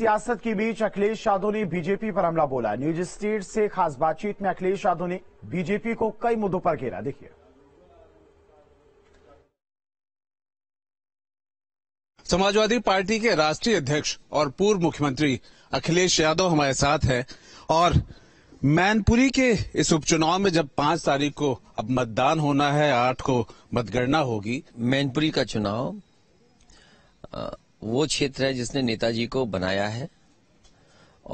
सियासत के बीच अखिलेश यादव ने बीजेपी पर हमला बोला न्यूज स्टेट से खास बातचीत में अखिलेश यादव ने बीजेपी को कई मुद्दों पर घेरा देखिए समाजवादी पार्टी के राष्ट्रीय अध्यक्ष और पूर्व मुख्यमंत्री अखिलेश यादव हमारे साथ हैं और मैनपुरी के इस उपचुनाव में जब पांच तारीख को अब मतदान होना है आठ को मतगणना होगी मैनपुरी का चुनाव वो क्षेत्र है जिसने नेताजी को बनाया है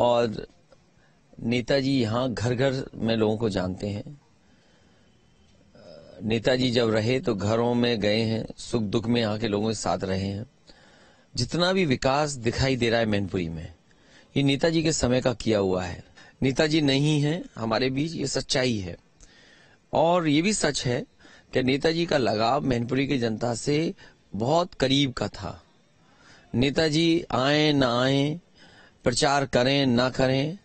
और नेताजी यहाँ घर घर में लोगों को जानते हैं नेताजी जब रहे तो घरों में गए हैं सुख दुख में यहाँ के लोगों के साथ रहे हैं जितना भी विकास दिखाई दे रहा है मैनपुरी में ये नेताजी के समय का किया हुआ है नेताजी नहीं है हमारे बीच ये सच्चाई है और ये भी सच है कि नेताजी का लगाव मैनपुरी की जनता से बहुत करीब का था नेताजी आए ना आए प्रचार करें ना करें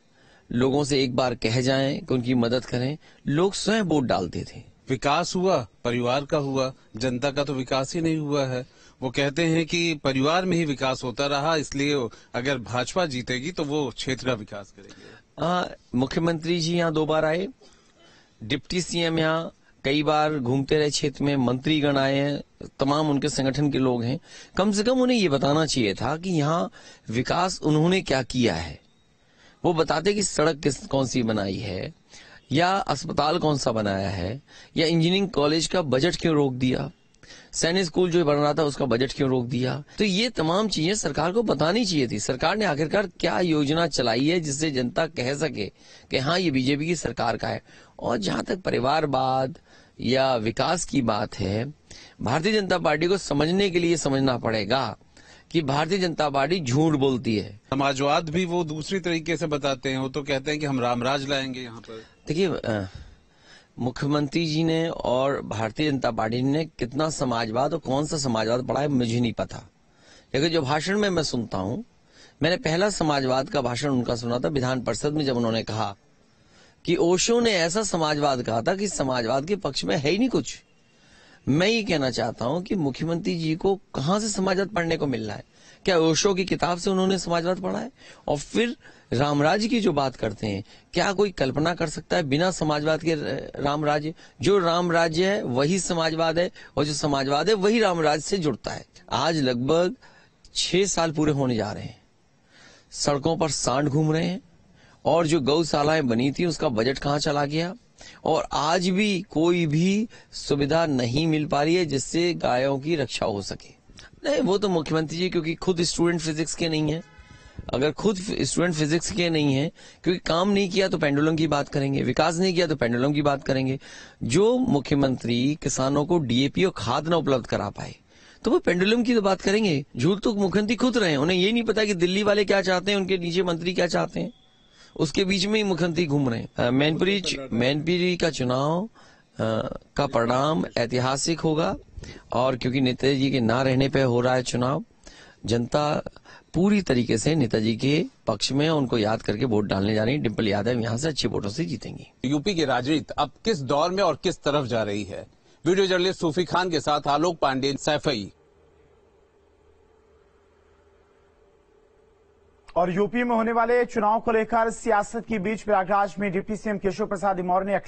लोगों से एक बार कह जाएं कि उनकी मदद करें लोग स्वयं वोट डालते थे विकास हुआ परिवार का हुआ जनता का तो विकास ही नहीं हुआ है वो कहते हैं कि परिवार में ही विकास होता रहा इसलिए अगर भाजपा जीतेगी तो वो क्षेत्र का विकास करेगी मुख्यमंत्री जी यहाँ दो बार आए डिप्टी सीएम यहाँ कई बार घूमते रहे क्षेत्र में मंत्रीगण आए हैं तमाम उनके संगठन के लोग हैं कम से कम उन्हें ये बताना चाहिए था कि यहाँ विकास उन्होंने क्या किया है वो बताते कि सड़क किस कौन सी बनाई है या अस्पताल कौन सा बनाया है या इंजीनियरिंग कॉलेज का बजट क्यों रोक दिया सैनिक स्कूल जो बन रहा था उसका बजट क्यों रोक दिया तो ये तमाम चीजें सरकार को बतानी चाहिए थी सरकार ने आखिरकार क्या योजना चलाई है जिससे जनता कह सके कि हाँ ये बीजेपी की सरकार का है और जहां तक परिवारवाद या विकास की बात है भारतीय जनता पार्टी को समझने के लिए समझना पड़ेगा कि भारतीय जनता पार्टी झूठ बोलती है समाजवाद भी वो दूसरी तरीके से बताते हैं वो तो कहते हैं कि हम रामराज लाएंगे यहाँ पर देखिए मुख्यमंत्री जी ने और भारतीय जनता पार्टी ने कितना समाजवाद और कौन सा समाजवाद पढ़ा है मुझे नहीं पता लेकिन जो भाषण में मैं सुनता हूं मैंने पहला समाजवाद का भाषण उनका सुना था विधान परिषद में जब उन्होंने कहा कि ओशो ने ऐसा समाजवाद कहा था कि समाजवाद के पक्ष में है ही नहीं कुछ मैं ये कहना चाहता हूं कि मुख्यमंत्री जी को कहां से समाजवाद पढ़ने को मिल रहा है क्या ओशो की किताब से उन्होंने समाजवाद पढ़ा है और फिर रामराज की जो बात करते हैं क्या कोई कल्पना कर सकता है बिना समाजवाद के राम राज्य जो राम राज्य है वही समाजवाद है और जो समाजवाद है वही राम राज्य से जुड़ता है आज लगभग छह साल पूरे होने जा रहे हैं सड़कों पर सांड घूम रहे हैं और जो गौशालाएं बनी थी उसका बजट कहाँ चला गया और आज भी कोई भी सुविधा नहीं मिल पा रही है जिससे गायों की रक्षा हो सके नहीं वो तो मुख्यमंत्री जी क्योंकि खुद स्टूडेंट फिजिक्स के नहीं है अगर खुद स्टूडेंट फिजिक्स के नहीं है क्योंकि काम नहीं किया तो पेंडुलम की बात करेंगे विकास नहीं किया तो पेंडुलम की बात करेंगे जो मुख्यमंत्री किसानों को डीएपी और खाद ना उपलब्ध करा पाए तो वो पेंडुलम की तो बात करेंगे झूठ तो मुख्यमंत्री खुद रहे उन्हें ये नहीं पता कि दिल्ली वाले क्या चाहते हैं उनके नीचे मंत्री क्या चाहते हैं उसके बीच में ही मुखंती घूम रहे हैं मैनपुरी मैनपुरी का चुनाव का परिणाम ऐतिहासिक होगा और क्योंकि नेताजी के ना रहने पे हो रहा है चुनाव जनता पूरी तरीके से नेताजी के पक्ष में उनको याद करके वोट डालने जा रही है डिम्पल यादव यहाँ से अच्छे वोटों से जीतेंगी यूपी की राजनीति अब किस दौर में और किस तरफ जा रही है वीडियो जर्नलिस्ट सूफी खान के साथ आलोक पांडे सैफई और यूपी में होने वाले चुनाव को लेकर सियासत के बीच प्रयागराज में डिप्टी सीएम केशव प्रसाद मौर्य ने